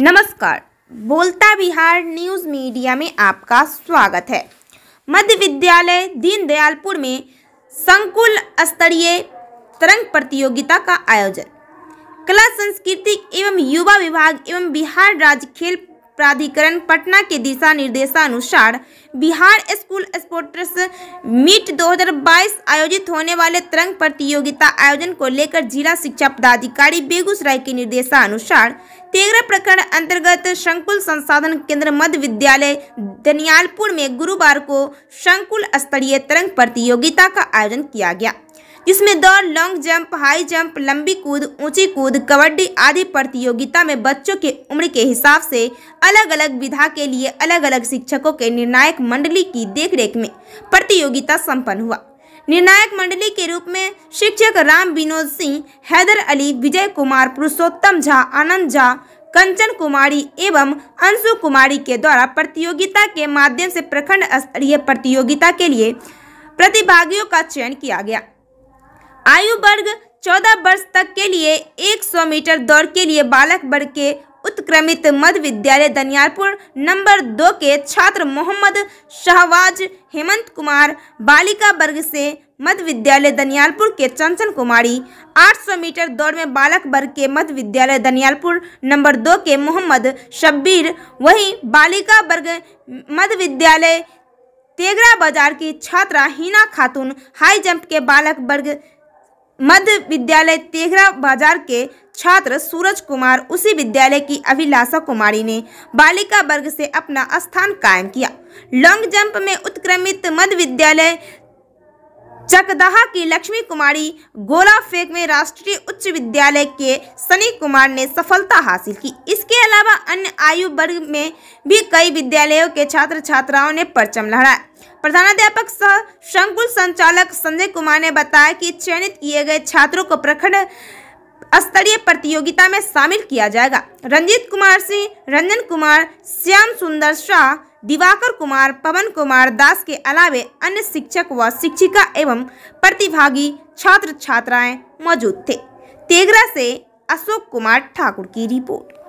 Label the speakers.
Speaker 1: नमस्कार बोलता Bihar news media में आपका स्वागत है मध्य विद्यालय दीनदयालपुर में संकुल स्तरीय तरंग प्रतियोगिता का आयोजन कला संस्कृति एवं युवा विभाग एवं बिहार राज्य खेल प्राधिकरण पटना के दिशा निर्देशानुसार बिहार स्कूल स्पोर्ट्स मीट 2022 आयोजित होने वाले तरंग प्रतियोगिता आयोजन को लेकर जिला शिक्षा पदाधिकारी बेगूसराय के निर्देशानुसार तेरह प्रखंड अंतर्गत संकुल संसाधन केंद्र मध्य विद्यालय दनियालपुर में गुरुवार को संकुल स्तरीय तरंग प्रतियोगिता का आयोजन किया गया जिसमें दौड़ लॉन्ग जंप हाई जंप लंबी कूद ऊंची कूद कबड्डी आदि प्रतियोगिता में बच्चों के उम्र के हिसाब से अलग अलग विधा के लिए अलग अलग शिक्षकों के निर्णायक मंडली की देखरेख में प्रतियोगिता सम्पन्न हुआ निर्णायक मंडली के रूप में शिक्षक राम विनोद सिंह हैदर अली विजय कुमार पुरुषोत्तम झा आनंद झा कंचन कुमारी एवं अंशु कुमारी के द्वारा प्रतियोगिता के माध्यम से प्रखंड स्तरीय प्रतियोगिता के लिए प्रतिभागियों का चयन किया गया आयु वर्ग 14 वर्ष तक के लिए 100 मीटर दौड़ के लिए बालक वर्ग के उत्क्रमित मध्य विद्यालय दनियारपुर नंबर दो के छात्र मोहम्मद शाहवाज हेमंत कुमार बालिका वर्ग से मध्य विद्यालय दनियालपुर के चंचन कुमारी 800 मीटर दौड़ में बालक वर्ग के मध्य विद्यालय दनियालपुर नंबर दो के मोहम्मद शब्बीर वहीं बालिका वर्ग मध्य विद्यालय तेगरा बाजार की छात्रा हिना खातून हाई जंप के बालक वर्ग मध्य विद्यालय तेघरा बाजार के छात्र सूरज कुमार उसी विद्यालय की अभिलाषा कुमारी ने बालिका वर्ग से अपना स्थान कायम किया लॉन्ग जंप में उत्क्रमित मध्य विद्यालय चकदहा की लक्ष्मी कुमारी गोला फेंक में राष्ट्रीय उच्च विद्यालय के सनी कुमार ने सफलता हासिल की इसके अलावा अन्य आयु वर्ग में भी कई विद्यालयों के छात्र छात्राओं ने परचम लहराया प्रधानाध्यापक सह संकुल संचालक संजय कुमार ने बताया कि चयनित किए गए छात्रों को प्रखंड स्तरीय प्रतियोगिता में शामिल किया जाएगा रंजीत कुमार सिंह रंजन कुमार श्याम सुंदर शाह दिवाकर कुमार पवन कुमार दास के अलावे अन्य शिक्षक व शिक्षिका एवं प्रतिभागी छात्र छात्राएं मौजूद थे तेगरा से अशोक कुमार ठाकुर की रिपोर्ट